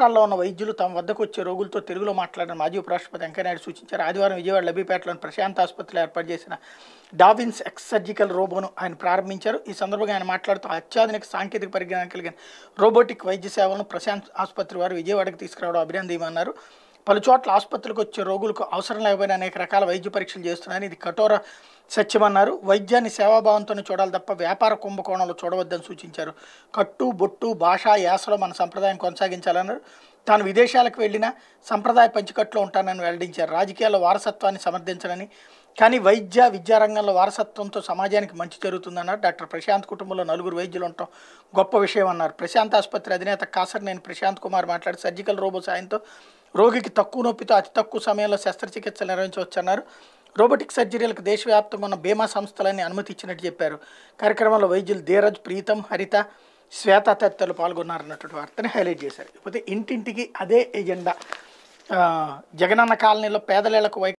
రాష్ట్రాల్లో ఉన్న వైద్యులు తమ వద్దకు వచ్చే రోగులతో తెలుగులో మాట్లాడిన మాజీ ఉపరాష్ట్రపతి వెంకయ్యనాయుడు సూచించారు ఆదివారం విజయవాడ లబ్బీపేటలోని ప్రశాంత్ ఆసుపత్రిలో ఏర్పాటు చేసిన డావిన్స్ ఎక్స్ సర్జికల్ రోబోను ఆయన ప్రారంభించారు ఈ సందర్భంగా ఆయన మాట్లాడుతూ అత్యాధునిక సాంకేతిక పరిజ్ఞానం కలిగిన రోబోటిక్ వైద్య సేవలను ప్రశాంత్ ఆసుపత్రి వారు విజయవాడకు తీసుకురావడం అభినందనమన్నారు పలు చోట్ల ఆసుపత్రికి వచ్చే రోగులకు అవసరం లేకపోయిన అనేక రకాల వైద్య పరీక్షలు చేస్తున్నాయని ఇది కఠోర సత్యమన్నారు వైద్యాన్ని సేవాభావంతోనే చూడాలి తప్ప వ్యాపార కుంభకోణంలో చూడవద్దని సూచించారు కట్టు బొట్టు భాష యాసలో మన సంప్రదాయం కొనసాగించాలన్నారు తాను విదేశాలకు వెళ్ళినా సంప్రదాయ పంచికట్లో ఉంటానని వెల్లడించారు రాజకీయాల్లో వారసత్వాన్ని సమర్థించాలని కానీ వైద్య విద్యారంగంలో వారసత్వంతో సమాజానికి మంచి జరుగుతుందన్నారు డాక్టర్ ప్రశాంత్ కుటుంబంలో నలుగురు వైద్యులు ఉండటం గొప్ప విషయం అన్నారు ప్రశాంత్ ఆసుపత్రి అధినేత కాసర్ నేను ప్రశాంత్ కుమార్ మాట్లాడి సర్జికల్ రోబో సాయంతో రోగికి తక్కువ నొప్పితో అతి తక్కువ సమయంలో శస్త్రచికిత్సలు నిర్వహించవచ్చన్నారు రోబోటిక్ సర్జరీలకు దేశవ్యాప్తంగా ఉన్న బీమా సంస్థలన్నీ అనుమతి ఇచ్చినట్టు చెప్పారు కార్యక్రమంలో వైద్యులు ధీరజ్ ప్రీతం హరిత శ్వేత తదితరులు పాల్గొన్నారన్నటువంటి వార్తని హైలైట్ చేశారు లేకపోతే ఇంటింటికి అదే ఎజెండా జగనన్న కాలనీలో పేదలేళ్లకు